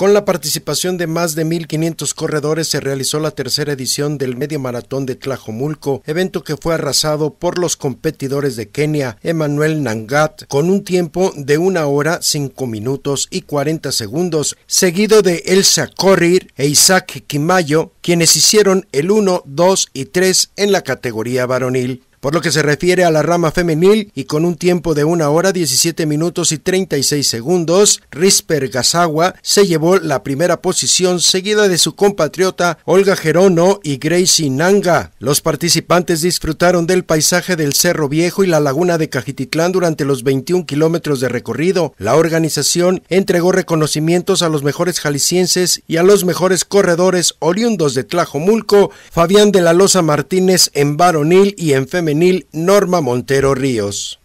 Con la participación de más de 1.500 corredores se realizó la tercera edición del Medio Maratón de Tlajomulco, evento que fue arrasado por los competidores de Kenia, Emanuel Nangat, con un tiempo de 1 hora 5 minutos y 40 segundos, seguido de Elsa Corrir e Isaac Kimayo, quienes hicieron el 1, 2 y 3 en la categoría varonil. Por lo que se refiere a la rama femenil y con un tiempo de 1 hora 17 minutos y 36 segundos, Risper Gasawa se llevó la primera posición seguida de su compatriota Olga Gerono y Gracie Nanga. Los participantes disfrutaron del paisaje del Cerro Viejo y la laguna de Cajititlán durante los 21 kilómetros de recorrido. La organización entregó reconocimientos a los mejores jaliscienses y a los mejores corredores oriundos de Tlajomulco, Fabián de la Loza Martínez en varonil y en femenil Norma Montero Ríos.